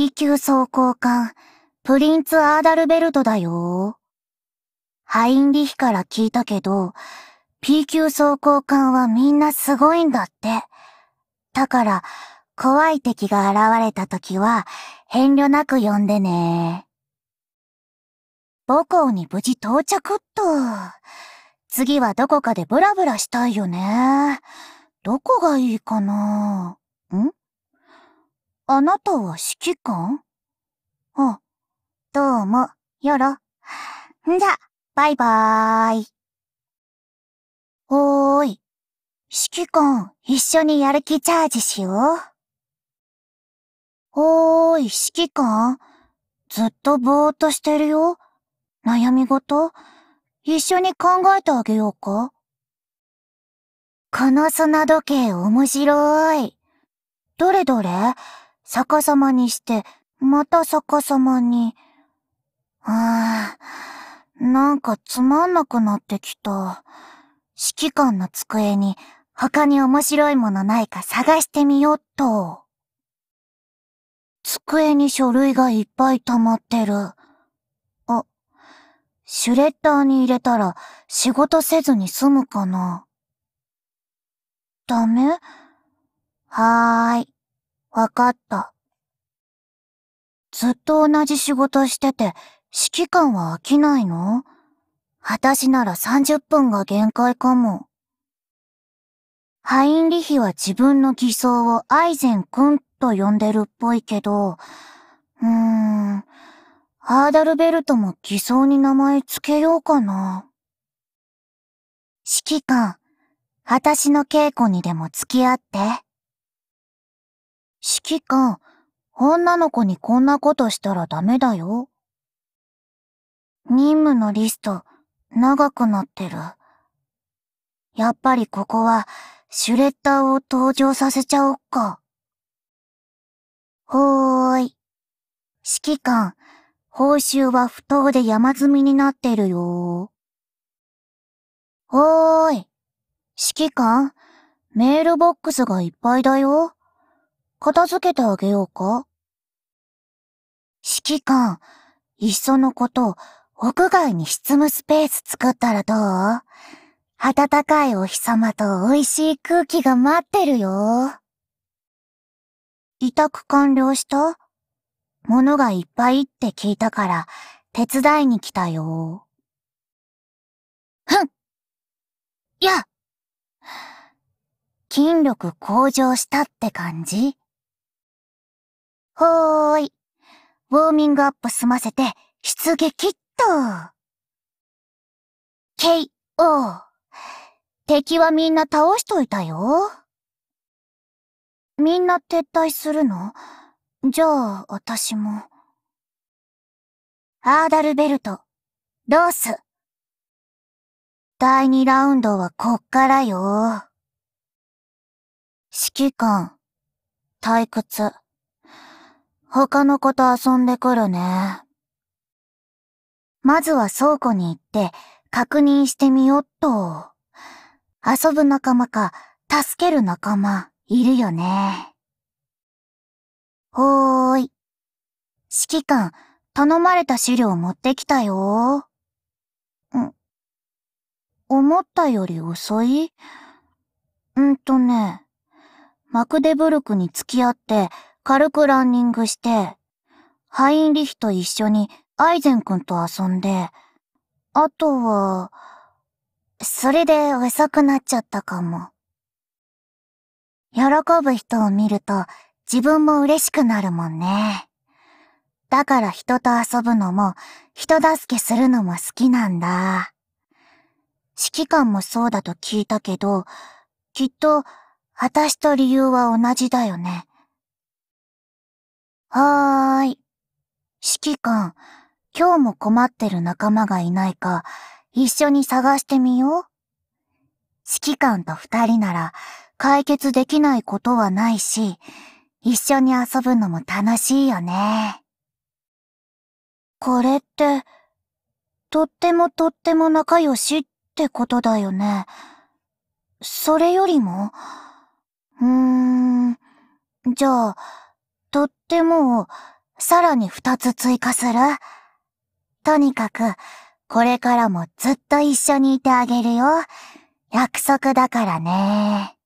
B 級装甲艦、プリンツ・アーダルベルトだよ。ハインリヒから聞いたけど、P 級装甲艦はみんなすごいんだって。だから、怖い敵が現れた時は、遠慮なく呼んでね。母校に無事到着っと。次はどこかでブラブラしたいよね。どこがいいかなんあなたは指揮官あ、どうも、よろ。じゃ、バイバーイ。おーい。指揮官、一緒にやる気チャージしよう。おーい、指揮官。ずっとぼーっとしてるよ。悩み事一緒に考えてあげようか。この砂時計面白い。どれどれ逆さまにして、また逆さまに。あー、なんかつまんなくなってきた。指揮官の机に他に面白いものないか探してみよっと。机に書類がいっぱい溜まってる。あ、シュレッダーに入れたら仕事せずに済むかな。ダメはーい。わかった。ずっと同じ仕事してて、指揮官は飽きないの私なら30分が限界かも。ハインリヒは自分の偽装をアイゼン君と呼んでるっぽいけど、うーん、ハーダルベルトも偽装に名前つけようかな。指揮官、私の稽古にでも付き合って。指揮官、女の子にこんなことしたらダメだよ。任務のリスト、長くなってる。やっぱりここは、シュレッダーを登場させちゃおっか。ほーい。指揮官、報酬は不当で山積みになってるよほーい。指揮官、メールボックスがいっぱいだよ。片付けてあげようか指揮官、いっそのこと、屋外に執務スペース作ったらどう暖かいお日様と美味しい空気が待ってるよ。委託完了した物がいっぱいって聞いたから、手伝いに来たよ。ふんいや筋力向上したって感じほーい。ウォーミングアップ済ませて、出撃っと。KO。敵はみんな倒しといたよ。みんな撤退するのじゃあ、私も。アーダルベルト、ロース。第2ラウンドはこっからよ。指揮官、退屈。他の子と遊んでくるね。まずは倉庫に行って確認してみよっと。遊ぶ仲間か、助ける仲間、いるよね。おーい。指揮官、頼まれた資料持ってきたよ。ん、思ったより遅いうんとね、マクデブルクに付き合って軽くランニングして、ハインリヒと一緒にアイゼン君と遊んで、あとは、それで遅くなっちゃったかも。喜ぶ人を見ると自分も嬉しくなるもんね。だから人と遊ぶのも、人助けするのも好きなんだ。指揮官もそうだと聞いたけど、きっと、私と理由は同じだよね。はーい。指揮官、今日も困ってる仲間がいないか、一緒に探してみよう。指揮官と二人なら解決できないことはないし、一緒に遊ぶのも楽しいよね。これって、とってもとっても仲良しってことだよね。それよりも、うーん、じゃあ、とっても、さらに二つ追加するとにかく、これからもずっと一緒にいてあげるよ。約束だからね。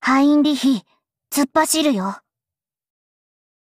ハインリヒ、突っ走るよ。